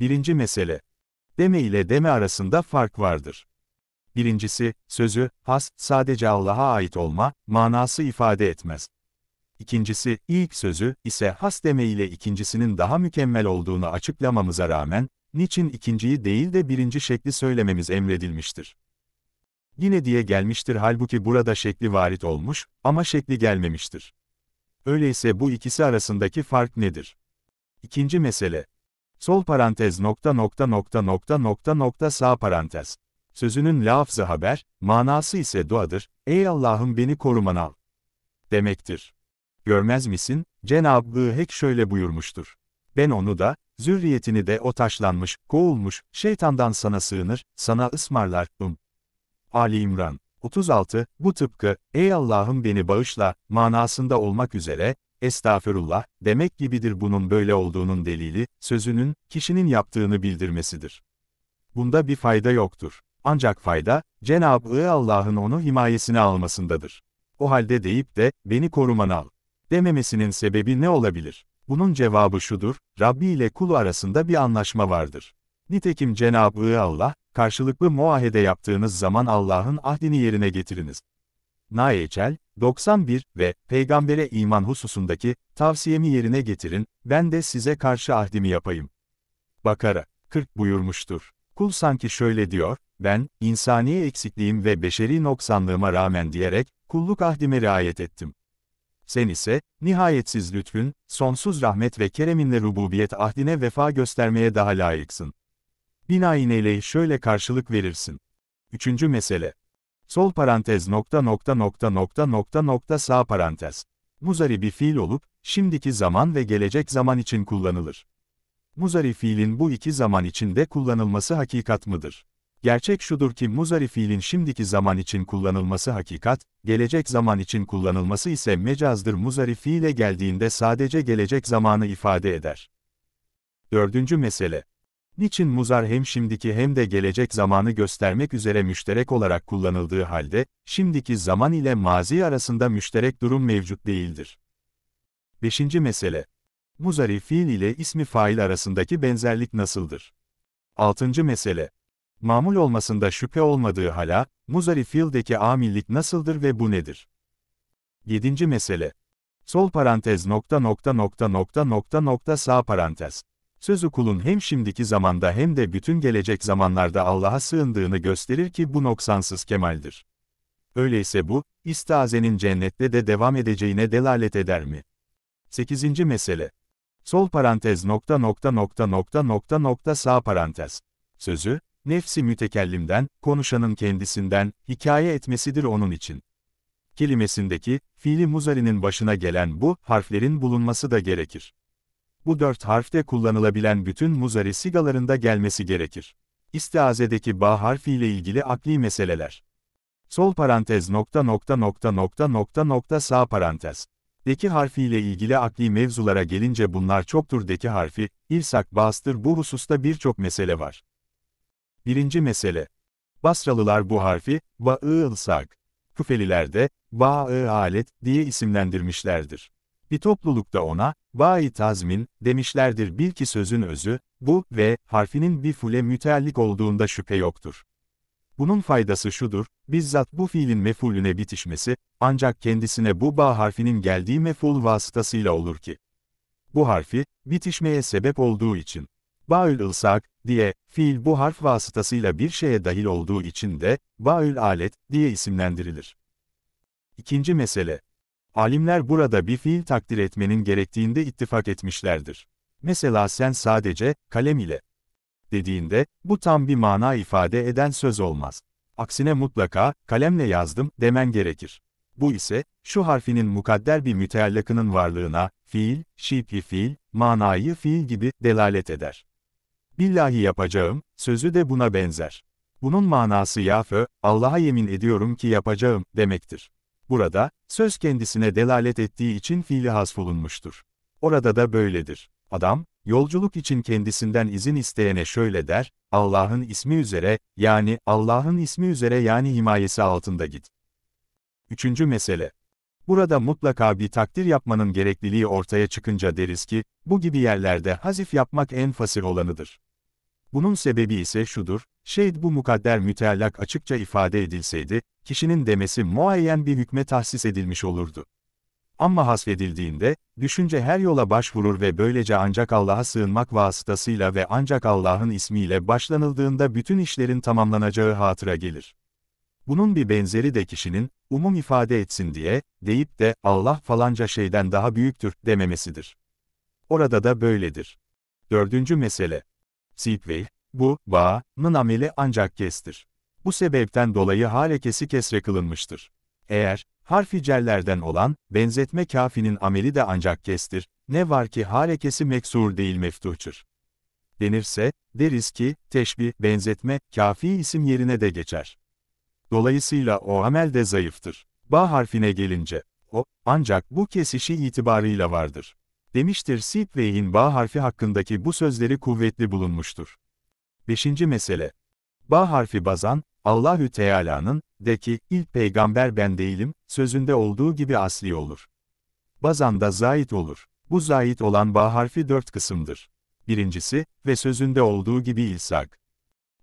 Birinci mesele. Deme ile deme arasında fark vardır. Birincisi, sözü, has, sadece Allah'a ait olma, manası ifade etmez. İkincisi, ilk sözü, ise has deme ile ikincisinin daha mükemmel olduğunu açıklamamıza rağmen, niçin ikinciyi değil de birinci şekli söylememiz emredilmiştir. Yine diye gelmiştir halbuki burada şekli varit olmuş, ama şekli gelmemiştir. Öyleyse bu ikisi arasındaki fark nedir? İkinci mesele, Sol parantez nokta nokta nokta nokta nokta nokta sağ parantez. Sözünün lafzı haber, manası ise duadır, ey Allah'ım beni koruman al. Demektir. Görmez misin, Cenab-ı Hek şöyle buyurmuştur. Ben onu da, zürriyetini de o taşlanmış, kovulmuş, şeytandan sana sığınır, sana ısmarlar, um. Ali İmran 36, bu tıpkı, ey Allah'ım beni bağışla, manasında olmak üzere, estağfirullah, demek gibidir bunun böyle olduğunun delili, sözünün, kişinin yaptığını bildirmesidir. Bunda bir fayda yoktur. Ancak fayda, Cenab-ı Allah'ın onu himayesine almasındadır. O halde deyip de, beni koruman al. Dememesinin sebebi ne olabilir? Bunun cevabı şudur, Rabbi ile kulu arasında bir anlaşma vardır. Nitekim Cenab-ı Allah, karşılıklı muahede yaptığınız zaman Allah'ın ahdini yerine getiriniz. Naeçel, 91 ve Peygamber'e iman hususundaki tavsiyemi yerine getirin, ben de size karşı ahdimi yapayım. Bakara, 40 buyurmuştur. Kul sanki şöyle diyor, ben, insani eksikliğim ve beşeri noksanlığıma rağmen diyerek, kulluk ahdime riayet ettim. Sen ise, nihayetsiz lütfün, sonsuz rahmet ve kereminle rububiyet ahdine vefa göstermeye daha layıksın. Binaenaleyh şöyle karşılık verirsin. Üçüncü mesele. Sol parantez nokta nokta nokta nokta nokta nokta sağ parantez. Muzari bir fiil olup, şimdiki zaman ve gelecek zaman için kullanılır. Muzari fiilin bu iki zaman içinde kullanılması hakikat mıdır? Gerçek şudur ki muzari fiilin şimdiki zaman için kullanılması hakikat, gelecek zaman için kullanılması ise mecazdır muzari fiile geldiğinde sadece gelecek zamanı ifade eder. Dördüncü mesele. Niçin muzar hem şimdiki hem de gelecek zamanı göstermek üzere müşterek olarak kullanıldığı halde, şimdiki zaman ile mazi arasında müşterek durum mevcut değildir. 5. Mesele Muzari fiil ile ismi fail arasındaki benzerlik nasıldır? 6. Mesele Mamul olmasında şüphe olmadığı hala, muzari fiildeki amillik nasıldır ve bu nedir? 7. Mesele Sol parantez nokta nokta nokta nokta nokta nokta sağ parantez Söz okulun hem şimdiki zamanda hem de bütün gelecek zamanlarda Allah'a sığındığını gösterir ki bu noksansız kemaldir. Öyleyse bu, istazenin cennette de devam edeceğine delalet eder mi? 8. mesele. Sol parantez nokta nokta nokta nokta nokta nokta sağ parantez. Sözü, nefsi mütekellimden, konuşanın kendisinden, hikaye etmesidir onun için. Kelimesindeki, fiili muzarinin başına gelen bu, harflerin bulunması da gerekir. Bu dört harfte kullanılabilen bütün muzari sigalarında gelmesi gerekir. İstihazedeki ba harfiyle ilgili akli meseleler. Sol parantez nokta nokta nokta nokta nokta nokta sağ parantez. Deki harfiyle ilgili akli mevzulara gelince bunlar çoktur deki harfi, ilsak bastır bu hususta birçok mesele var. Birinci mesele. Basralılar bu harfi, ba-ı ilsak. Küfeliler de, ba-ı alet diye isimlendirmişlerdir. Bir toplulukta ona, Vay tazmin, demişlerdir bil ki sözün özü, bu ve harfinin bir fule müteallik olduğunda şüphe yoktur. Bunun faydası şudur, bizzat bu fiilin mefulüne bitişmesi, ancak kendisine bu ba harfinin geldiği meful vasıtasıyla olur ki. Bu harfi, bitişmeye sebep olduğu için. Baül ılsak, diye, fiil bu harf vasıtasıyla bir şeye dahil olduğu için de, baül alet, diye isimlendirilir. İkinci mesele, Alimler burada bir fiil takdir etmenin gerektiğinde ittifak etmişlerdir. Mesela sen sadece, kalem ile, dediğinde, bu tam bir mana ifade eden söz olmaz. Aksine mutlaka, kalemle yazdım, demen gerekir. Bu ise, şu harfinin mukadder bir müteallakının varlığına, fiil, şipi fiil, manayı fiil gibi delalet eder. Billahi yapacağım, sözü de buna benzer. Bunun manası yafö, Allah'a yemin ediyorum ki yapacağım, demektir. Burada, söz kendisine delalet ettiği için fiili hasfolunmuştur. Orada da böyledir. Adam, yolculuk için kendisinden izin isteyene şöyle der, Allah'ın ismi üzere, yani Allah'ın ismi üzere yani himayesi altında git. Üçüncü mesele. Burada mutlaka bir takdir yapmanın gerekliliği ortaya çıkınca deriz ki, bu gibi yerlerde hazif yapmak en fasih olanıdır. Bunun sebebi ise şudur, şehit bu mukadder müteallak açıkça ifade edilseydi, kişinin demesi muayyen bir hükme tahsis edilmiş olurdu. Ama hasfedildiğinde, düşünce her yola başvurur ve böylece ancak Allah'a sığınmak vasıtasıyla ve ancak Allah'ın ismiyle başlanıldığında bütün işlerin tamamlanacağı hatıra gelir. Bunun bir benzeri de kişinin, umum ifade etsin diye, deyip de Allah falanca şeyden daha büyüktür dememesidir. Orada da böyledir. Dördüncü mesele. Sidway, bu, bağ'ın ameli ancak kestir. Bu sebepten dolayı halekesi kesre kılınmıştır. Eğer, harfi cellerden olan, benzetme kafinin ameli de ancak kestir, ne var ki halekesi meksur değil meftuhçur. Denirse, deriz ki, teşbi benzetme, kafi isim yerine de geçer. Dolayısıyla o amel de zayıftır. Ba harfine gelince, o, ancak bu kesişi itibarıyla vardır demiştir Sidway'in ba harfi hakkındaki bu sözleri kuvvetli bulunmuştur. 5. mesele. Ba harfi bazan, Allahü Teala'nın, de ki, ilk peygamber ben değilim, sözünde olduğu gibi asli olur. Bazan da zait olur. Bu zait olan ba harfi dört kısımdır. Birincisi, ve sözünde olduğu gibi ilsak.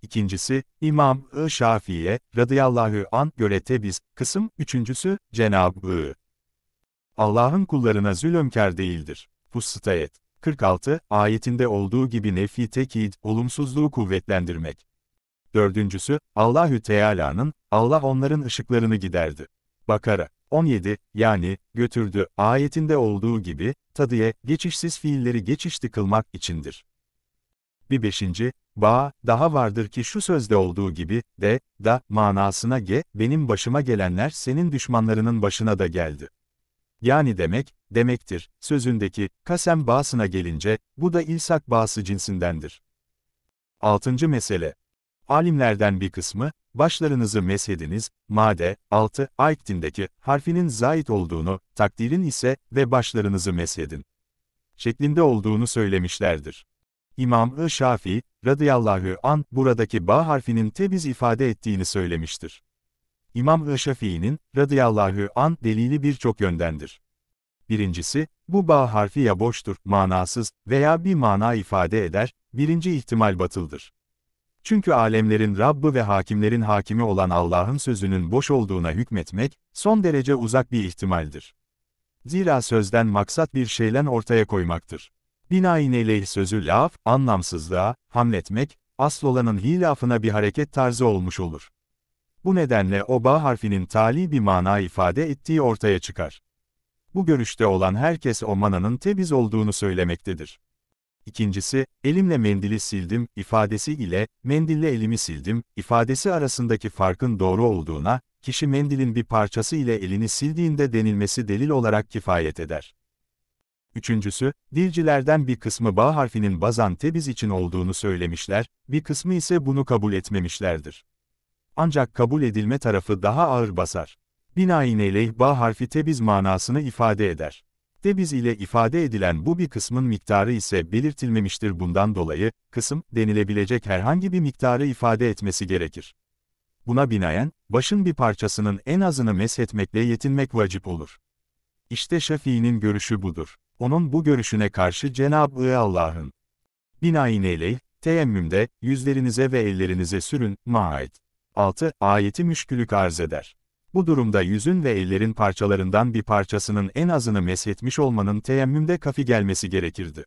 İkincisi, İmam-ı Şafii'ye, radıyallahu an göre tebiz, kısım, üçüncüsü, Cenab-ı Allah'ın kullarına zulümkar değildir. Fustayet 46 ayetinde olduğu gibi nefi tekid, olumsuzluğu kuvvetlendirmek. Dördüncüsü, Allahü Teala'nın, Allah onların ışıklarını giderdi. Bakara 17, yani, götürdü, ayetinde olduğu gibi, tadıya, geçişsiz fiilleri geçişli kılmak içindir. Bir beşinci, ba, daha vardır ki şu sözde olduğu gibi, de, da, manasına ge, benim başıma gelenler senin düşmanlarının başına da geldi yani demek, demektir, sözündeki, kasem bağısına gelince, bu da ilsak bağısı cinsindendir. Altıncı mesele. Alimlerden bir kısmı, başlarınızı meshediniz, made, altı ayktindeki, harfinin zait olduğunu, takdirin ise, ve başlarınızı meshedin. Şeklinde olduğunu söylemişlerdir. İmam-ı Şafii, radıyallahu an, buradaki ba harfinin tebiz ifade ettiğini söylemiştir. İmam Şafii'nin, radıyallahu an delili birçok yöndendir. Birincisi, bu bağ harfi ya boştur, manasız veya bir mana ifade eder, birinci ihtimal batıldır. Çünkü alemlerin Rabbı ve hakimlerin hakimi olan Allah'ın sözünün boş olduğuna hükmetmek, son derece uzak bir ihtimaldir. Zira sözden maksat bir şeylen ortaya koymaktır. Binaenaleyh sözü laf, anlamsızlığa, hamletmek, asıl olanın hilafına bir hareket tarzı olmuş olur. Bu nedenle o ba harfinin tali bir mana ifade ettiği ortaya çıkar. Bu görüşte olan herkes o mananın tebiz olduğunu söylemektedir. İkincisi, elimle mendili sildim ifadesi ile mendille elimi sildim ifadesi arasındaki farkın doğru olduğuna, kişi mendilin bir parçası ile elini sildiğinde denilmesi delil olarak kifayet eder. Üçüncüsü, dilcilerden bir kısmı ba harfinin bazan tebiz için olduğunu söylemişler, bir kısmı ise bunu kabul etmemişlerdir ancak kabul edilme tarafı daha ağır basar. Binaenaleyh ba harfi tebiz manasını ifade eder. Tebiz ile ifade edilen bu bir kısmın miktarı ise belirtilmemiştir bundan dolayı, kısım, denilebilecek herhangi bir miktarı ifade etmesi gerekir. Buna binaen, başın bir parçasının en azını meshetmekle yetinmek vacip olur. İşte Şafii'nin görüşü budur. Onun bu görüşüne karşı Cenab-ı Allah'ın binaenaleyh, teyemmümde, yüzlerinize ve ellerinize sürün, maait. 6 ayeti müşkülük arz eder. Bu durumda yüzün ve ellerin parçalarından bir parçasının en azını meshetmiş olmanın teyemmümde kafi gelmesi gerekirdi.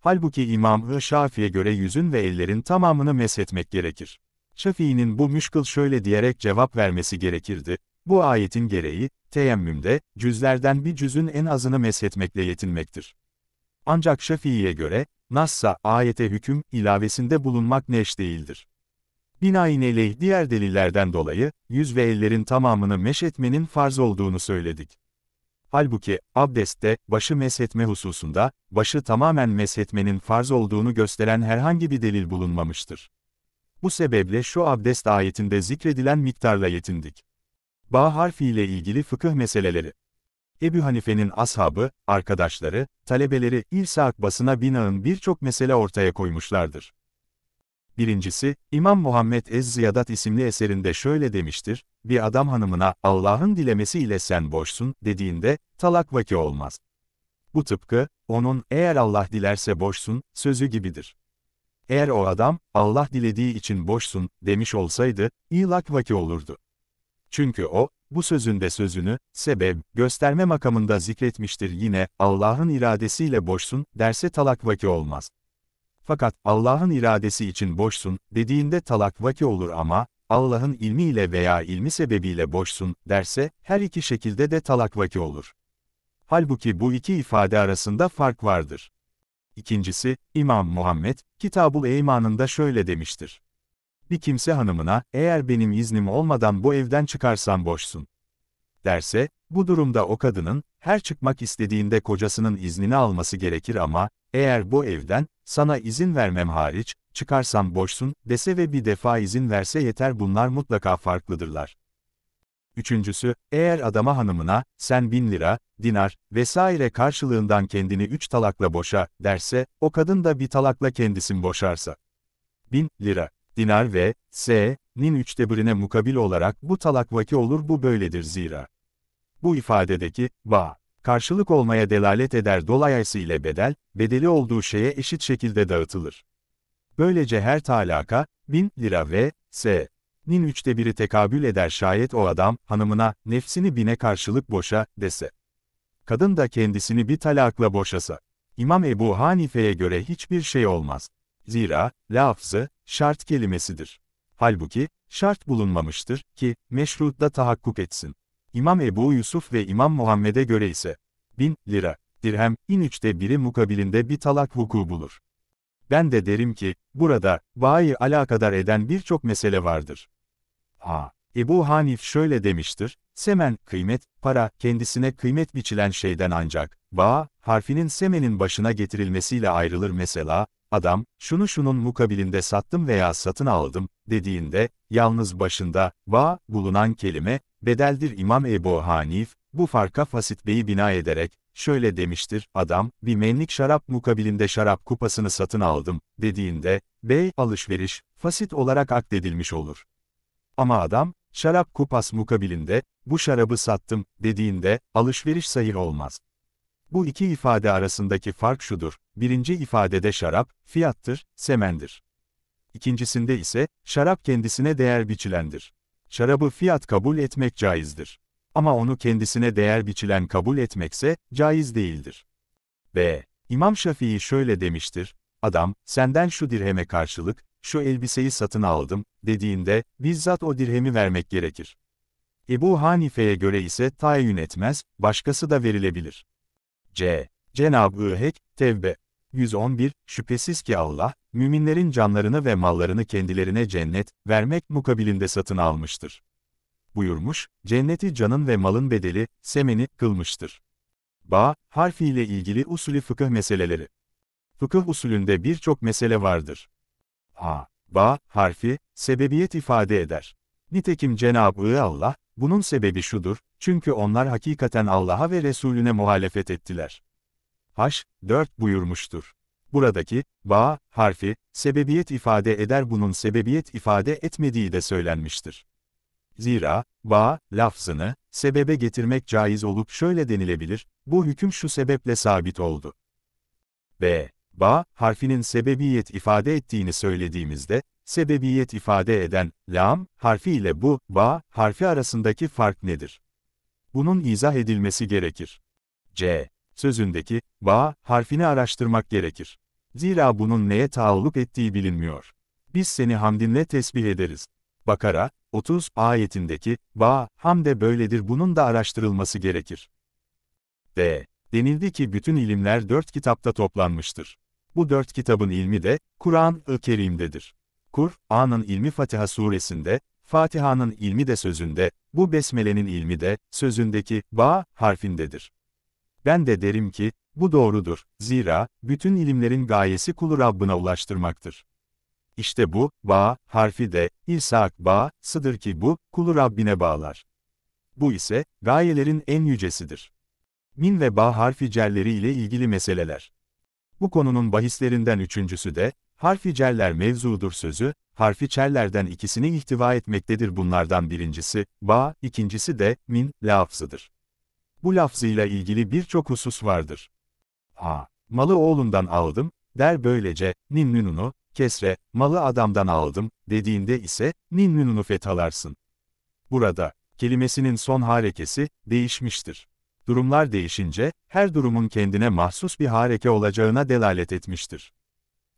Halbuki İmam-ı Şafi'ye göre yüzün ve ellerin tamamını meshetmek gerekir. Şafii'nin bu müşkıl şöyle diyerek cevap vermesi gerekirdi. Bu ayetin gereği, teyemmümde, cüzlerden bir cüzün en azını meshetmekle yetinmektir. Ancak Şafii'ye göre, Nassa, ayete hüküm, ilavesinde bulunmak neş değildir. Binaenaleyh diğer delillerden dolayı, yüz ve ellerin tamamını meşetmenin farz olduğunu söyledik. Halbuki, abdestte, başı meshetme hususunda, başı tamamen meshetmenin farz olduğunu gösteren herhangi bir delil bulunmamıştır. Bu sebeple şu abdest ayetinde zikredilen miktarla yetindik. Ba harfi ile ilgili fıkıh meseleleri. Ebu Hanife'nin ashabı, arkadaşları, talebeleri İrsa Akbasına binaen birçok mesele ortaya koymuşlardır. Birincisi, İmam Muhammed Ez-Ziyadat isimli eserinde şöyle demiştir, bir adam hanımına, Allah'ın dilemesiyle sen boşsun, dediğinde, talak vaki olmaz. Bu tıpkı, onun, eğer Allah dilerse boşsun, sözü gibidir. Eğer o adam, Allah dilediği için boşsun, demiş olsaydı, ilak vaki olurdu. Çünkü o, bu sözünde sözünü, sebep, gösterme makamında zikretmiştir yine, Allah'ın iradesiyle boşsun, derse talak vaki olmaz. Fakat Allah'ın iradesi için boşsun dediğinde talak vaki olur ama Allah'ın ilmiyle veya ilmi sebebiyle boşsun derse her iki şekilde de talak vaki olur. Halbuki bu iki ifade arasında fark vardır. İkincisi, İmam Muhammed, Kitab-ı Eyman'ında şöyle demiştir. Bir kimse hanımına, eğer benim iznim olmadan bu evden çıkarsan boşsun, derse, bu durumda o kadının, her çıkmak istediğinde kocasının iznini alması gerekir ama, eğer bu evden, sana izin vermem hariç, çıkarsam boşsun, dese ve bir defa izin verse yeter bunlar mutlaka farklıdırlar. Üçüncüsü, eğer adama hanımına, sen bin lira, dinar, vesaire karşılığından kendini üç talakla boşa, derse, o kadın da bir talakla kendisin boşarsa. Bin lira, dinar ve, s, nin üçte birine mukabil olarak bu talak vaki olur bu böyledir zira. Bu ifadedeki va karşılık olmaya delalet eder dolayısıyla bedel, bedeli olduğu şeye eşit şekilde dağıtılır. Böylece her talaka, bin lira ve s. nin üçte biri tekabül eder şayet o adam, hanımına, nefsini bine karşılık boşa, dese. Kadın da kendisini bir talakla boşasa. İmam Ebu Hanife'ye göre hiçbir şey olmaz. Zira, lafzı, şart kelimesidir. Halbuki, şart bulunmamıştır ki, meşrutta tahakkuk etsin. İmam Ebu Yusuf ve İmam Muhammed'e göre ise 1000 lira, dirhem, in üçte biri mukabilinde bir talak vuku bulur. Ben de derim ki, burada, bayi alakadar eden birçok mesele vardır. Ha! Ebu Hanif şöyle demiştir, semen, kıymet, para, kendisine kıymet biçilen şeyden ancak, ba, harfinin semenin başına getirilmesiyle ayrılır mesela, adam, şunu şunun mukabilinde sattım veya satın aldım, dediğinde, yalnız başında, ba, bulunan kelime, bedeldir İmam Ebu Hanif, bu farka fasit beyi bina ederek, şöyle demiştir, adam, bir menlik şarap mukabilinde şarap kupasını satın aldım, dediğinde, bey alışveriş, fasit olarak akdedilmiş olur. Ama adam, şarap kupas mukabilinde, bu şarabı sattım, dediğinde, alışveriş sayır olmaz. Bu iki ifade arasındaki fark şudur, birinci ifadede şarap, fiyattır, semendir. İkincisinde ise, şarap kendisine değer biçilendir. Şarabı fiyat kabul etmek caizdir. Ama onu kendisine değer biçilen kabul etmekse, caiz değildir. B. İmam Şafii şöyle demiştir, adam, senden şu dirheme karşılık, şu elbiseyi satın aldım, dediğinde, bizzat o dirhemi vermek gerekir. Ebu Hanife'ye göre ise tayin etmez, başkası da verilebilir. C. Cenab-ı Hek, Tevbe 111, şüphesiz ki Allah, müminlerin canlarını ve mallarını kendilerine cennet, vermek mukabilinde satın almıştır. Buyurmuş, cenneti canın ve malın bedeli, semeni, kılmıştır. Ba, harfiyle ilgili usulü fıkıh meseleleri. Fıkıh usulünde birçok mesele vardır a, ba harfi, sebebiyet ifade eder. Nitekim Cenab-ı Allah, bunun sebebi şudur, çünkü onlar hakikaten Allah'a ve Resulüne muhalefet ettiler. Haş, 4 buyurmuştur. Buradaki, ba harfi, sebebiyet ifade eder bunun sebebiyet ifade etmediği de söylenmiştir. Zira, ba lafzını, sebebe getirmek caiz olup şöyle denilebilir, bu hüküm şu sebeple sabit oldu. B ba harfinin sebebiyet ifade ettiğini söylediğimizde, sebebiyet ifade eden lam harfi ile bu ba harfi arasındaki fark nedir? Bunun izah edilmesi gerekir. C. Sözündeki ba harfini araştırmak gerekir. Zira bunun neye taalluk ettiği bilinmiyor. Biz seni hamdinle tesbih ederiz. Bakara 30 ayetindeki ba hamde böyledir bunun da araştırılması gerekir. D. Denildi ki bütün ilimler dört kitapta toplanmıştır. Bu dört kitabın ilmi de, Kur'an-ı Kerim'dedir. Kur'an'ın ilmi Fatiha suresinde, Fatiha'nın ilmi de sözünde, bu besmelenin ilmi de, sözündeki, ba, harfindedir. Ben de derim ki, bu doğrudur, zira, bütün ilimlerin gayesi kulu Rabbına ulaştırmaktır. İşte bu, ba, harfi de, İshak ba, sıdır ki bu, kulu Rabbine bağlar. Bu ise, gayelerin en yücesidir. Min ve ba harfi celleri ile ilgili meseleler. Bu konunun bahislerinden üçüncüsü de, harfi celler mevzudur sözü, harfi çellerden ikisini ihtiva etmektedir bunlardan birincisi, ba, ikincisi de, min, lafzıdır. Bu lafzıyla ilgili birçok husus vardır. Ha Malı oğlundan aldım, der böylece, nin ninnünunu, kesre, malı adamdan aldım, dediğinde ise, nin ninnünunu fethalarsın. Burada, kelimesinin son harekesi, değişmiştir durumlar değişince, her durumun kendine mahsus bir hareke olacağına delalet etmiştir.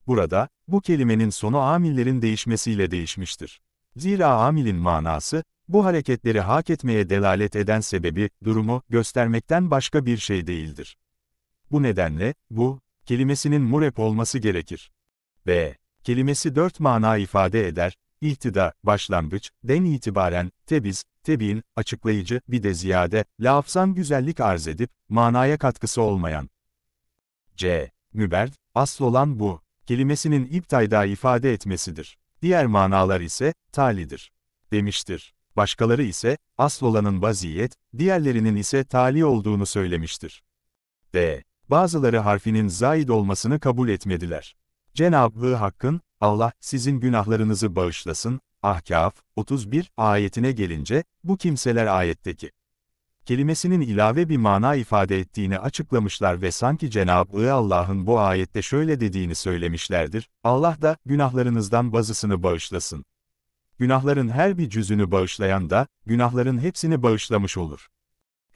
Burada, bu kelimenin sonu amillerin değişmesiyle değişmiştir. Zira amilin manası, bu hareketleri hak etmeye delalet eden sebebi, durumu, göstermekten başka bir şey değildir. Bu nedenle, bu, kelimesinin murep olması gerekir. B. Kelimesi dört mana ifade eder, İhtida, başlangıç, den itibaren, tebiz, tebiin, açıklayıcı, bir de ziyade, lafzan güzellik arz edip, manaya katkısı olmayan. C. Mübert, asıl olan bu, kelimesinin iptayda ifade etmesidir. Diğer manalar ise, talidir, demiştir. Başkaları ise, asıl olanın vaziyet, diğerlerinin ise tali olduğunu söylemiştir. D. Bazıları harfinin zaid olmasını kabul etmediler. Cenab-ı Hakk'ın, Allah sizin günahlarınızı bağışlasın, Ahkaf 31 ayetine gelince, bu kimseler ayetteki kelimesinin ilave bir mana ifade ettiğini açıklamışlar ve sanki Cenab-ı Allah'ın bu ayette şöyle dediğini söylemişlerdir, Allah da günahlarınızdan bazısını bağışlasın. Günahların her bir cüzünü bağışlayan da, günahların hepsini bağışlamış olur.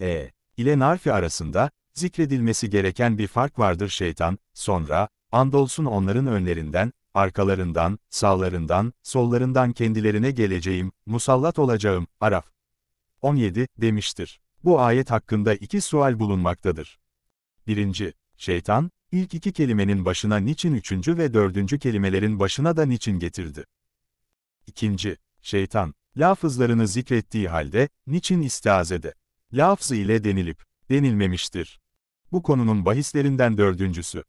E ile narfi arasında, zikredilmesi gereken bir fark vardır şeytan, sonra, andolsun onların önlerinden, arkalarından, sağlarından, sollarından kendilerine geleceğim, musallat olacağım, Araf 17 demiştir. Bu ayet hakkında iki sual bulunmaktadır. Birinci, Şeytan, ilk iki kelimenin başına niçin üçüncü ve dördüncü kelimelerin başına da niçin getirdi? İkinci, Şeytan, lafızlarını zikrettiği halde, niçin istiazede, lafzı ile denilip, denilmemiştir. Bu konunun bahislerinden dördüncüsü.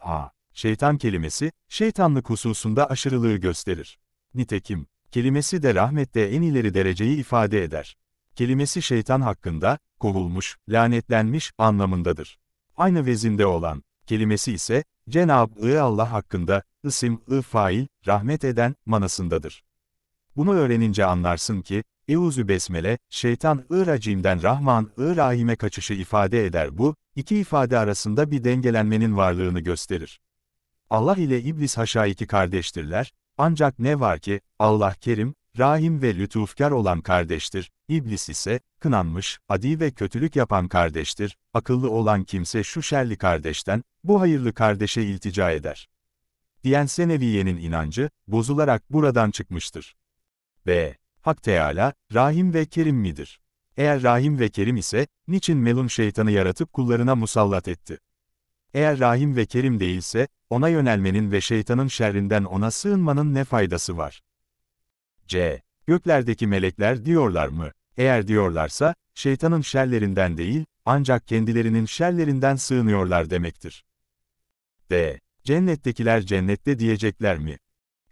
A. Şeytan kelimesi, şeytanlık hususunda aşırılığı gösterir. Nitekim, kelimesi de rahmette en ileri dereceyi ifade eder. Kelimesi şeytan hakkında, kovulmuş, lanetlenmiş anlamındadır. Aynı vezinde olan, kelimesi ise, Cenab-ı Allah hakkında, isim-ı fail, rahmet eden, manasındadır. Bunu öğrenince anlarsın ki, Euzü Besmele, şeytan-ı racimden Rahman-ı Rahim'e kaçışı ifade eder bu, iki ifade arasında bir dengelenmenin varlığını gösterir. Allah ile iblis haşa iki kardeştirler, ancak ne var ki, Allah kerim, rahim ve lütufkar olan kardeştir, İblis ise, kınanmış, adi ve kötülük yapan kardeştir, akıllı olan kimse şu şerli kardeşten, bu hayırlı kardeşe iltica eder. Diyen Seneviye'nin inancı, bozularak buradan çıkmıştır. B. Hak Teala, Rahim ve Kerim midir? Eğer Rahim ve Kerim ise, niçin melun şeytanı yaratıp kullarına musallat etti? Eğer rahim ve kerim değilse, ona yönelmenin ve şeytanın şerrinden ona sığınmanın ne faydası var? C. Göklerdeki melekler diyorlar mı? Eğer diyorlarsa, şeytanın şerlerinden değil, ancak kendilerinin şerlerinden sığınıyorlar demektir. D. Cennettekiler cennette diyecekler mi?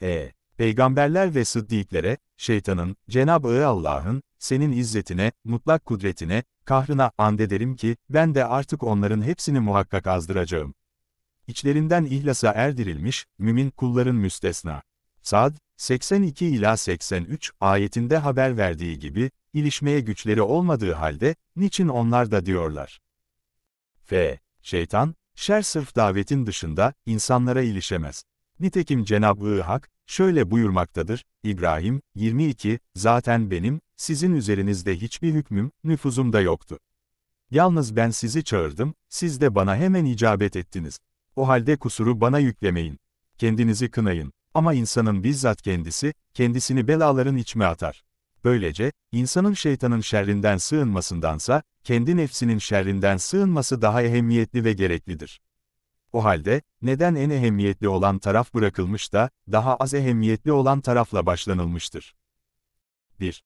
E. Peygamberler ve sıddiklere, şeytanın, Cenab-ı Allah'ın, senin izzetine, mutlak kudretine, kahrına, andederim ki, ben de artık onların hepsini muhakkak azdıracağım. İçlerinden ihlasa erdirilmiş, mümin kulların müstesna. Sad, 82 ila 83 ayetinde haber verdiği gibi, ilişmeye güçleri olmadığı halde, niçin onlar da diyorlar. F. Şeytan, şer sırf davetin dışında, insanlara ilişemez. Nitekim Cenab-ı Hak, şöyle buyurmaktadır, İbrahim, 22, zaten benim, sizin üzerinizde hiçbir hükmüm, nüfuzum da yoktu. Yalnız ben sizi çağırdım, siz de bana hemen icabet ettiniz. O halde kusuru bana yüklemeyin. Kendinizi kınayın. Ama insanın bizzat kendisi, kendisini belaların içme atar. Böylece, insanın şeytanın şerrinden sığınmasındansa, kendi nefsinin şerrinden sığınması daha ehemmiyetli ve gereklidir. O halde, neden en ehemmiyetli olan taraf bırakılmış da, daha az ehemmiyetli olan tarafla başlanılmıştır? 1.